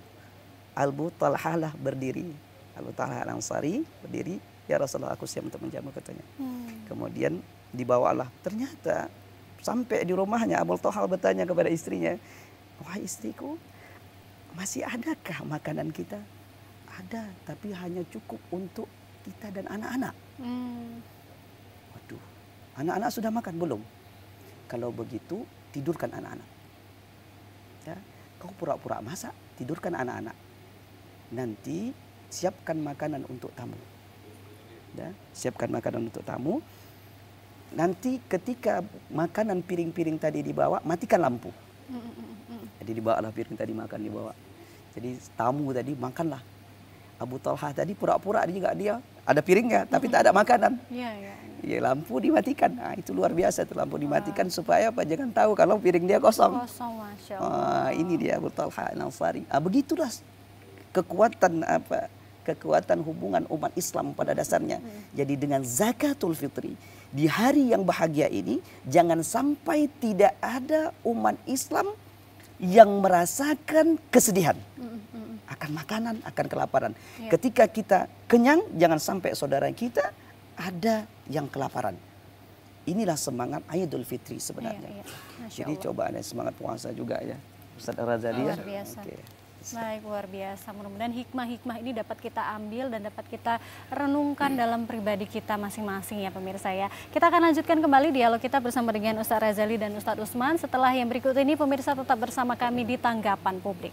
Albu Talhah lah berdiri. Albu Talhah Ansari berdiri. Ya Rasulullah aku siap untuk menjamu katanya. Hmm. Kemudian dibawalah. Ternyata sampai di rumahnya Abu Tohal bertanya kepada istrinya. Wahai istriku masih adakah makanan kita? Ada tapi hanya cukup untuk kita dan anak-anak. Hmm. Waduh anak-anak sudah makan belum? Kalau begitu tidurkan anak-anak. Ya, kau pura-pura masak, tidurkan anak-anak nanti siapkan makanan untuk tamu. Ya, siapkan makanan untuk tamu. Nanti ketika makanan piring-piring tadi dibawa, matikan lampu. Jadi lah piring tadi makan dibawa. Jadi tamu tadi makanlah. Abu Talha tadi pura-pura dia nggak dia ada piringnya tapi tak ada makanan. Iya iya. Ya lampu dimatikan. Nah, itu luar biasa itu lampu dimatikan supaya apa jangan tahu kalau piring dia kosong. Kosong masya Allah. ini dia Abu Talha Nasari. Ah, begitulah kekuatan apa kekuatan hubungan umat Islam pada dasarnya. Hmm. Jadi dengan zakatul fitri di hari yang bahagia ini jangan sampai tidak ada umat Islam yang merasakan kesedihan hmm, hmm, akan makanan, akan kelaparan. Ya. Ketika kita kenyang jangan sampai saudara kita ada yang kelaparan. Inilah semangat Idul Fitri sebenarnya. Ya, ya. Jadi coba ada semangat puasa juga ya. Ustaz Razali ya. Luar Baik, luar biasa. Mudah-mudahan hikmah-hikmah ini dapat kita ambil dan dapat kita renungkan hmm. dalam pribadi kita masing-masing ya pemirsa ya. Kita akan lanjutkan kembali dialog kita bersama dengan Ustaz Razali dan Ustaz Usman. Setelah yang berikut ini pemirsa tetap bersama kami di Tanggapan Publik.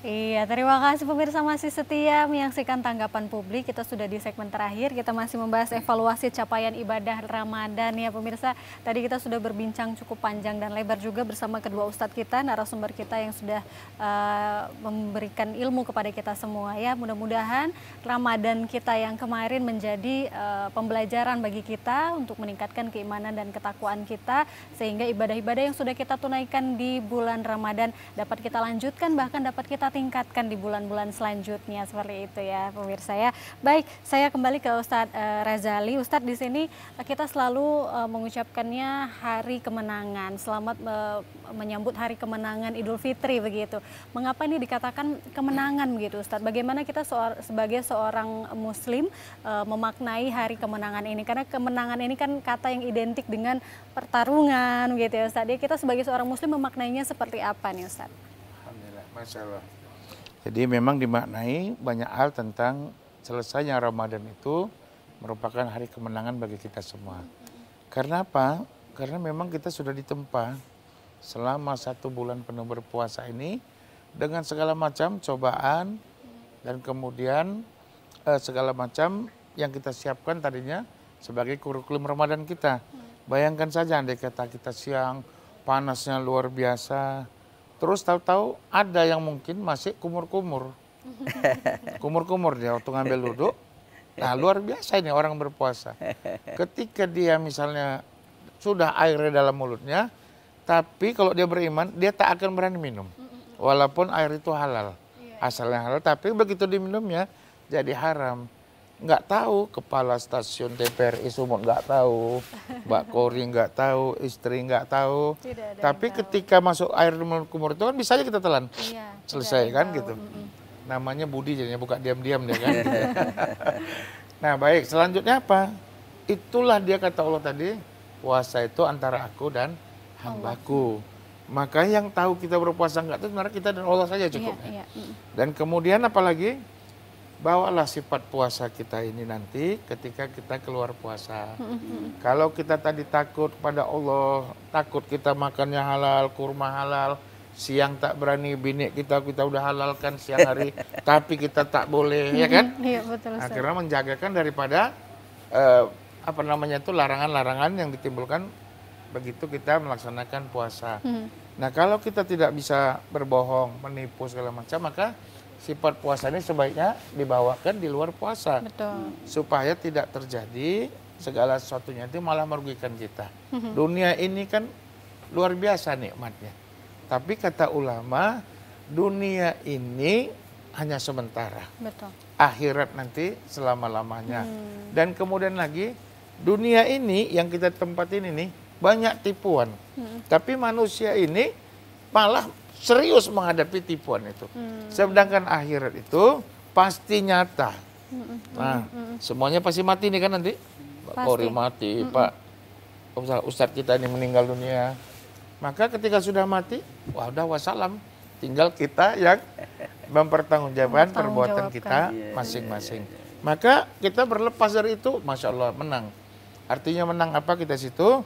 Iya, terima kasih pemirsa masih setia menyaksikan tanggapan publik. Kita sudah di segmen terakhir, kita masih membahas evaluasi capaian ibadah Ramadan ya pemirsa. Tadi kita sudah berbincang cukup panjang dan lebar juga bersama kedua ustadz kita, narasumber kita yang sudah uh, memberikan ilmu kepada kita semua ya. Mudah-mudahan Ramadan kita yang kemarin menjadi uh, pembelajaran bagi kita untuk meningkatkan keimanan dan ketakwaan kita sehingga ibadah-ibadah yang sudah kita tunaikan di bulan Ramadan dapat kita lanjutkan bahkan dapat kita tingkatkan di bulan-bulan selanjutnya seperti itu ya pemirsa ya. Baik, saya kembali ke Ustadz uh, Razali. Ustadz di sini eh, kita selalu uh, mengucapkannya hari kemenangan. Selamat uh, menyambut hari kemenangan Idul Fitri begitu. Mengapa ini dikatakan kemenangan begitu Ustadz? Bagaimana kita soor, sebagai seorang muslim uh, memaknai hari kemenangan ini? Karena kemenangan ini kan kata yang identik dengan pertarungan gitu ya Ustadz. jadi ya, kita sebagai seorang muslim memaknainya seperti apa nih Ustadz? Alhamdulillah, Masya Allah. Jadi memang dimaknai banyak hal tentang selesainya Ramadan itu merupakan hari kemenangan bagi kita semua. Karena apa? Karena memang kita sudah ditempa selama satu bulan penuh berpuasa ini dengan segala macam cobaan dan kemudian eh, segala macam yang kita siapkan tadinya sebagai kurikulum Ramadan kita. Bayangkan saja andai kata kita siang panasnya luar biasa, Terus tahu-tahu ada yang mungkin masih kumur-kumur. Kumur-kumur dia waktu ngambil duduk. Nah luar biasa ini orang berpuasa. Ketika dia misalnya sudah airnya dalam mulutnya, tapi kalau dia beriman, dia tak akan berani minum. Walaupun air itu halal. Iya. Asalnya halal, tapi begitu diminumnya jadi haram nggak tahu kepala stasiun TPRI Sumut nggak tahu Mbak Kori nggak tahu istri nggak tahu tidak tapi ketika masuk air kumur itu kan bisa aja kita telan iya, selesai kan gitu mm -hmm. namanya Budi jadinya buka diam-diam dia kan nah baik selanjutnya apa itulah dia kata Allah tadi puasa itu antara aku dan hambaku Maka yang tahu kita berpuasa enggak itu sebenarnya kita dan Allah saja cukup. Iya, iya. Dan kemudian apalagi? bawalah sifat puasa kita ini nanti ketika kita keluar puasa. Kalau kita tadi takut pada Allah, takut kita makannya halal, kurma halal, siang tak berani bini kita kita udah halalkan siang hari, tapi kita tak boleh, ya kan? Iya betul. karena menjagakan daripada eh, apa namanya itu larangan-larangan yang ditimbulkan begitu kita melaksanakan puasa. Hmm. Nah kalau kita tidak bisa berbohong, menipu segala macam, maka sifat puasa ini sebaiknya dibawakan di luar puasa. Betul. Supaya tidak terjadi segala sesuatunya itu malah merugikan kita. Mhm. Dunia ini kan luar biasa nikmatnya. Tapi kata ulama, dunia ini hanya sementara. Betul. Akhirat nanti selama-lamanya. Hmm. Dan kemudian lagi, dunia ini yang kita tempatin ini banyak tipuan. Hmm. Tapi manusia ini malah serius menghadapi tipuan itu. Hmm. Sedangkan akhirat itu pasti nyata. Hmm. hmm, hmm nah, hmm, hmm. semuanya pasti mati nih kan nanti. Pak Polri mati, hmm. Pak Ustadz kita ini meninggal dunia. Maka ketika sudah mati, wah udah wassalam. Tinggal kita yang mempertanggungjawabkan perbuatan kita iya, iya, iya, masing-masing. Maka kita berlepas dari itu, Masya Allah menang. Artinya menang apa kita situ?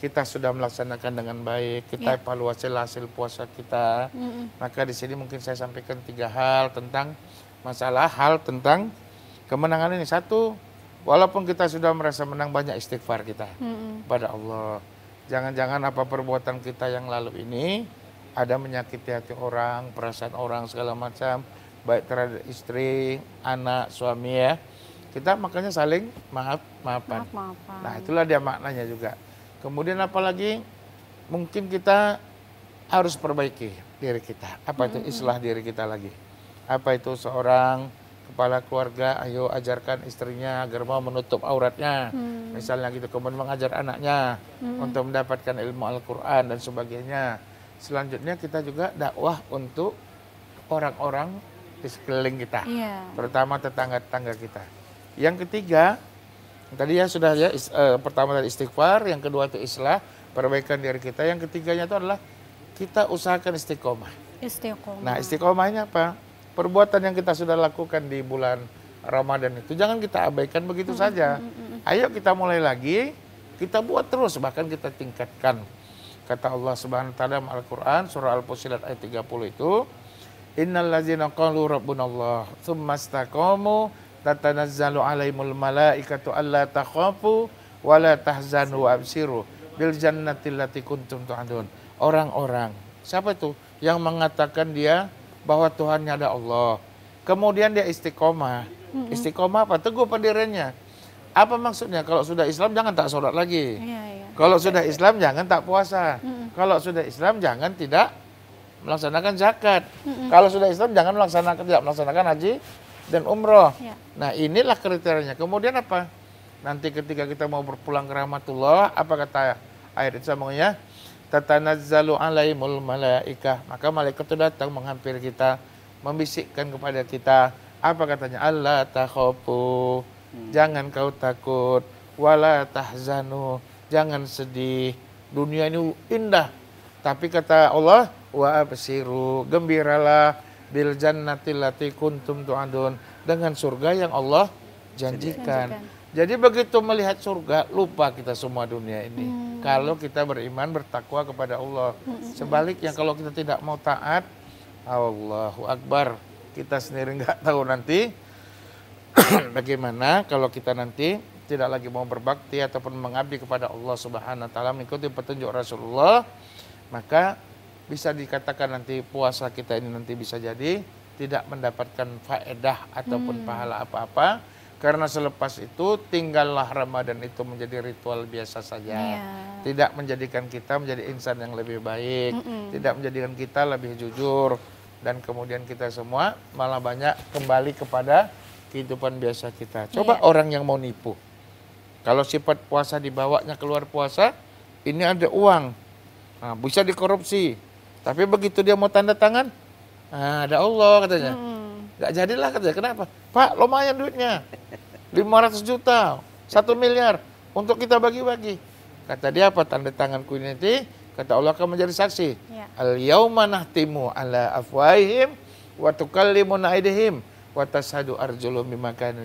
kita sudah melaksanakan dengan baik, kita yeah. evaluasi hasil puasa kita. Mm -hmm. Maka di sini mungkin saya sampaikan tiga hal tentang masalah hal tentang kemenangan ini. Satu, walaupun kita sudah merasa menang banyak istighfar kita mm -hmm. pada Allah. Jangan-jangan apa perbuatan kita yang lalu ini ada menyakiti hati orang, perasaan orang segala macam, baik terhadap istri, anak, suami ya. Kita makanya saling maaf maafan. Maaf, maafan. Nah, itulah dia maknanya juga. Kemudian apalagi mungkin kita harus perbaiki diri kita. Apa itu istilah diri kita lagi? Apa itu seorang kepala keluarga ayo ajarkan istrinya agar mau menutup auratnya hmm. misalnya gitu kemudian mengajar anaknya hmm. untuk mendapatkan ilmu Al-Qur'an dan sebagainya selanjutnya kita juga dakwah untuk orang-orang di sekeliling kita yeah. terutama tetangga-tetangga kita yang ketiga Tadi ya sudah ya is, uh, pertama dari istighfar, yang kedua itu islah, perbaikan diri kita, yang ketiganya itu adalah kita usahakan istiqomah. Istiqomah. Nah, istiqomahnya apa? Perbuatan yang kita sudah lakukan di bulan Ramadan itu jangan kita abaikan begitu -hmm. saja. Ayo kita mulai lagi, kita buat terus bahkan kita tingkatkan. Kata Allah Subhanahu wa taala Al-Qur'an surah Al-Fusilat ayat 30 itu, "Innal ladzina qalu rabbunallah, tsumma istaqamu" tatanazzalu alaihimul malaikatu alla takhafu wa la tahzanu wa absiru bil jannati allati kuntum tu'adun. Orang-orang, siapa itu yang mengatakan dia bahwa Tuhannya ada Allah. Kemudian dia istiqomah. Istiqomah apa? Teguh pendiriannya. Apa maksudnya? Kalau sudah Islam jangan tak sholat lagi. Ya, ya. Kalau sudah Islam jangan tak puasa. mm Kalau sudah Islam jangan tidak melaksanakan zakat. mm Kalau sudah Islam jangan melaksanakan tidak melaksanakan haji dan umroh. Ya. Nah inilah kriterianya. Kemudian apa? Nanti ketika kita mau berpulang ke rahmatullah, apa kata ayat itu sambungnya? Tatanazzalu alaihimul malaikah. Maka malaikat itu datang menghampiri kita, membisikkan kepada kita. Apa katanya? Allah takhofu. Hmm. Jangan kau takut. Wala tahzanu. Jangan sedih. Dunia ini indah. Tapi kata Allah, wa absiru, gembiralah bil jannati lati kuntum tu'adun dengan surga yang Allah janjikan. janjikan. Jadi begitu melihat surga lupa kita semua dunia ini. Hmm. Kalau kita beriman bertakwa kepada Allah. Hmm. Sebaliknya kalau kita tidak mau taat, Allahu akbar, kita sendiri nggak tahu nanti bagaimana kalau kita nanti tidak lagi mau berbakti ataupun mengabdi kepada Allah Subhanahu wa taala mengikuti petunjuk Rasulullah, maka bisa dikatakan nanti puasa kita ini nanti bisa jadi tidak mendapatkan faedah ataupun hmm. pahala apa-apa karena selepas itu tinggallah Ramadan itu menjadi ritual biasa saja. Yeah. Tidak menjadikan kita menjadi insan yang lebih baik, mm -mm. tidak menjadikan kita lebih jujur dan kemudian kita semua malah banyak kembali kepada kehidupan biasa kita. Coba yeah. orang yang mau nipu. Kalau sifat puasa dibawanya keluar puasa, ini ada uang. Nah, bisa dikorupsi. Tapi begitu dia mau tanda tangan, nah, ada Allah katanya. Hmm. Gak jadilah katanya. Kenapa? Pak, lumayan duitnya. 500 juta, 1 miliar untuk kita bagi-bagi. Kata dia apa? Tanda tanganku ini nanti, kata Allah akan menjadi saksi. Ya. Al yauma nahtimu ala afwaihim wa tukallimuna aydihim wa tashhadu arjulum bima kanu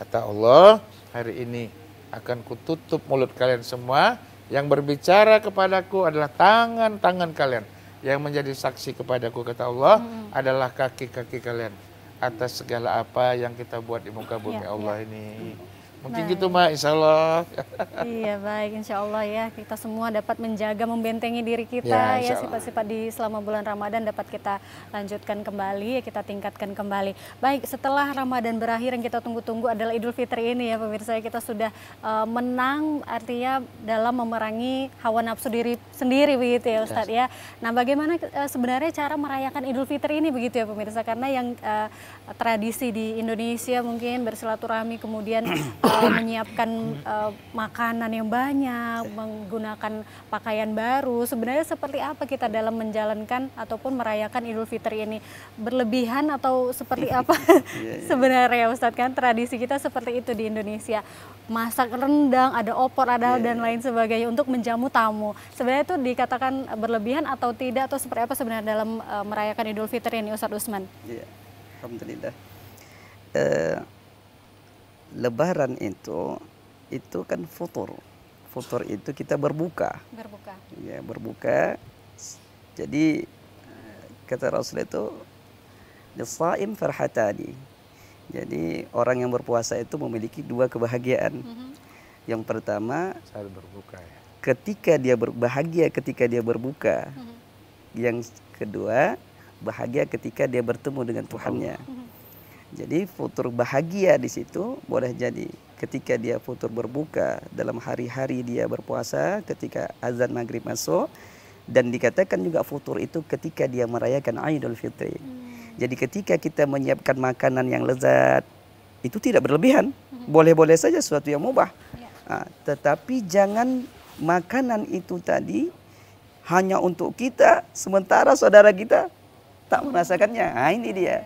Kata Allah, hari ini akan kututup mulut kalian semua yang berbicara kepadaku adalah tangan-tangan kalian yang menjadi saksi kepadaku kata Allah hmm. adalah kaki-kaki kalian atas segala apa yang kita buat di muka bumi ya, Allah ya. ini. Hmm. Mungkin nah. gitu Mbak, insya Allah. Iya baik, insya Allah ya. Kita semua dapat menjaga, membentengi diri kita ya. ya sifat-sifat di selama bulan Ramadan dapat kita lanjutkan kembali, kita tingkatkan kembali. Baik, setelah Ramadan berakhir yang kita tunggu-tunggu adalah Idul Fitri ini ya pemirsa. Kita sudah uh, menang artinya dalam memerangi hawa nafsu diri sendiri begitu ya Ustadz ya. Nah bagaimana uh, sebenarnya cara merayakan Idul Fitri ini begitu ya pemirsa? Karena yang uh, tradisi di Indonesia mungkin bersilaturahmi kemudian... menyiapkan uh, makanan yang banyak, menggunakan pakaian baru. Sebenarnya seperti apa kita dalam menjalankan ataupun merayakan Idul Fitri ini? Berlebihan atau seperti apa iya, iya. sebenarnya ya, Ustadz kan tradisi kita seperti itu di Indonesia. Masak rendang, ada opor, ada yeah. dan iya. lain sebagainya untuk menjamu tamu. Sebenarnya itu dikatakan berlebihan atau tidak atau seperti apa sebenarnya dalam uh, merayakan Idul Fitri ini Ustadz Usman? Iya. Yeah. Alhamdulillah. Uh, Lebaran itu itu kan futur. Futur itu kita berbuka. Berbuka. Ya, berbuka. Jadi eh, kata Rasul itu lisaim farhatani. Jadi orang yang berpuasa itu memiliki dua kebahagiaan. Mm -hmm. Yang pertama saat berbuka ya. Ketika dia berbahagia ketika dia berbuka. Mm -hmm. Yang kedua bahagia ketika dia bertemu dengan Tuhannya. Mm -hmm. Jadi futur bahagia di situ boleh jadi ketika dia futur berbuka dalam hari-hari dia berpuasa ketika azan maghrib masuk dan dikatakan juga futur itu ketika dia merayakan Idul Fitri. Hmm. Jadi ketika kita menyiapkan makanan yang lezat itu tidak berlebihan, boleh-boleh saja sesuatu yang mubah. Ya. Nah, tetapi jangan makanan itu tadi hanya untuk kita sementara saudara kita tak merasakannya. Nah, ini dia.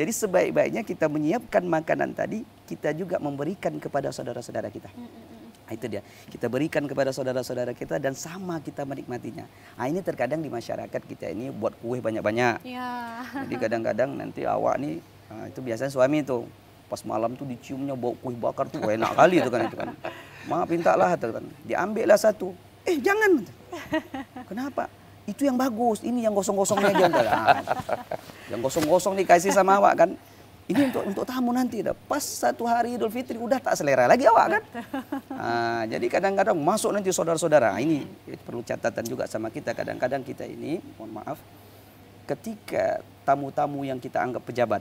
Jadi sebaik-baiknya kita menyiapkan makanan tadi, kita juga memberikan kepada saudara-saudara kita. Mm, mm, mm. Nah, itu dia. Kita berikan kepada saudara-saudara kita dan sama kita menikmatinya. Nah, ini terkadang di masyarakat kita ini buat kue banyak-banyak. Ya. Jadi kadang-kadang nanti awak nih, ah, itu biasanya suami itu pas malam tuh diciumnya bau kue bakar tuh enak kali itu kan itu kan. Mak lah, kan. lah satu. Eh jangan. Kenapa? itu yang bagus, ini yang gosong-gosongnya jangan. yang gosong-gosong dikasih sama awak kan. Ini untuk untuk tamu nanti dah. Pas satu hari Idul Fitri udah tak selera lagi awak kan. Nah, jadi kadang-kadang masuk nanti saudara-saudara. Ini perlu catatan juga sama kita kadang-kadang kita ini, mohon maaf, ketika tamu-tamu yang kita anggap pejabat.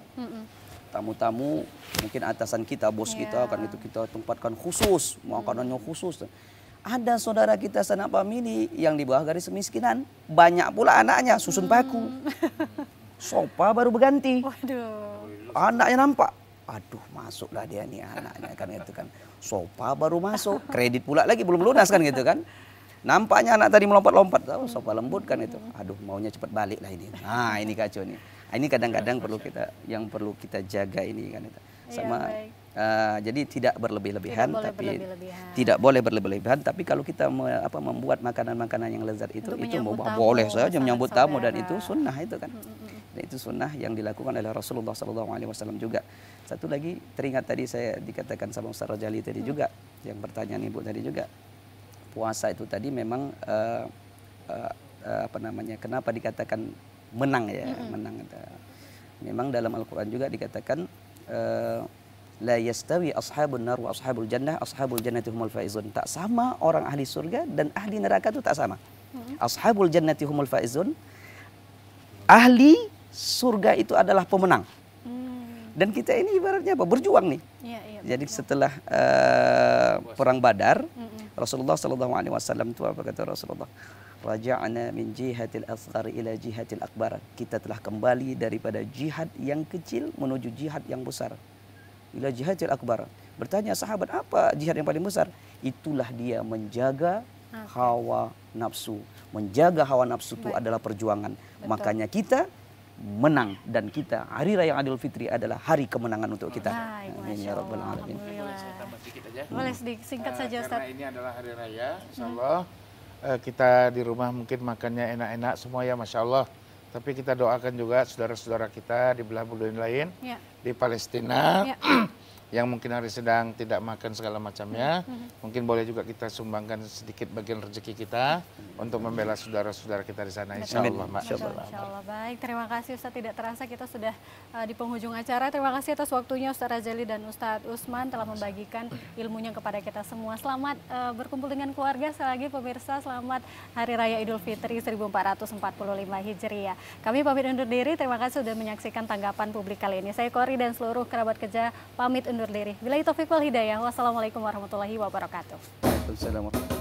Tamu-tamu mungkin atasan kita, bos yeah. kita iya. kan itu kita tempatkan khusus, makanannya khusus. Ada saudara kita sanak famili yang di bawah garis kemiskinan. Banyak pula anaknya susun hmm. paku. Sopa baru berganti. Waduh. Anaknya nampak. Aduh masuklah dia nih anaknya kan itu kan. Sopa baru masuk. Kredit pula lagi belum lunas kan gitu kan. Nampaknya anak tadi melompat-lompat, tahu oh, sopa lembut kan itu. Aduh, maunya cepat balik lah ini. Nah, ini kacau nih. Ini kadang-kadang perlu kita yang perlu kita jaga ini kan itu. Iya, Sama ya, Uh, jadi tidak berlebih-lebihan tapi berlebih tidak boleh berlebih-lebihan tapi kalau kita me, apa membuat makanan-makanan yang lezat itu Untuk itu tamu, boleh saja menyambut saudara. tamu dan itu ah. sunnah itu kan. Hmm, -hmm. Dan itu sunnah yang dilakukan oleh Rasulullah SAW juga. Satu lagi teringat tadi saya dikatakan sama Ustaz Rajali tadi hmm. juga yang pertanyaan ibu tadi juga puasa itu tadi memang uh, uh, uh, apa namanya kenapa dikatakan menang ya -hmm. menang. Memang dalam Al-Quran juga dikatakan uh, la yastawi ashabun nar wa ashabul jannah ashabul jannati humul faizun tak sama orang ahli surga dan ahli neraka itu tak sama hmm. ashabul jannati humul faizun ahli surga itu adalah pemenang hmm. dan kita ini ibaratnya apa berjuang nih ya, ya, jadi setelah uh, perang badar Rasulullah sallallahu Alaihi Wasallam itu apa kata Rasulullah raja'na min jihatil asghar ila jihatil akbar kita telah kembali daripada jihad yang kecil menuju jihad yang besar ila jihadil akbar. Bertanya sahabat apa jihad yang paling besar? Itulah dia menjaga hawa nafsu. Menjaga hawa nafsu itu adalah perjuangan. Betul. Makanya kita menang dan kita hari raya Idul Fitri adalah hari kemenangan untuk kita. Baik, Amin ya rabbal alamin. Boleh hmm. singkat saja eh, Ustaz. Karena ini adalah hari raya, insyaallah hmm. Eh, kita di rumah mungkin makannya enak-enak semua ya Masya Allah. Tapi kita doakan juga saudara-saudara kita di belah bulan lain. Ya di Palestina. Ya yang mungkin hari sedang tidak makan segala macamnya, hmm. mungkin boleh juga kita sumbangkan sedikit bagian rezeki kita untuk membela saudara-saudara kita di sana. Insya Allah, Mbak. Insya Allah. Insya Allah. Baik, terima kasih Ustaz. Tidak terasa kita sudah uh, di penghujung acara. Terima kasih atas waktunya Ustaz Razali dan Ustaz Usman telah membagikan ilmunya kepada kita semua. Selamat uh, berkumpul dengan keluarga. selagi pemirsa, selamat Hari Raya Idul Fitri 1445 Hijriah. Kami pamit undur diri. Terima kasih sudah menyaksikan tanggapan publik kali ini. Saya Kori dan seluruh kerabat kerja pamit undur undur diri. Bila itu Fikul hidayah. Wassalamualaikum warahmatullahi wabarakatuh. Assalamualaikum.